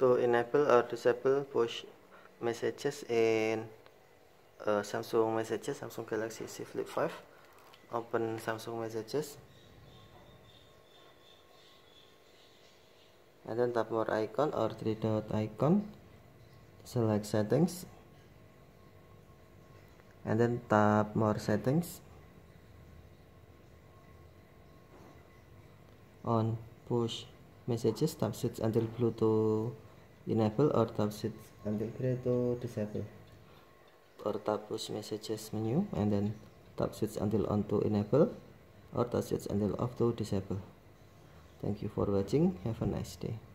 to enable or disable push messages in uh, Samsung messages Samsung Galaxy C Flip 5 open Samsung messages and then tap more icon or three dot icon select settings and then tap more settings on push messages tap switch until Bluetooth enable or tap shift until three to disable or tap push messages menu and then tap switch until on to enable or tap switch until off to disable thank you for watching have a nice day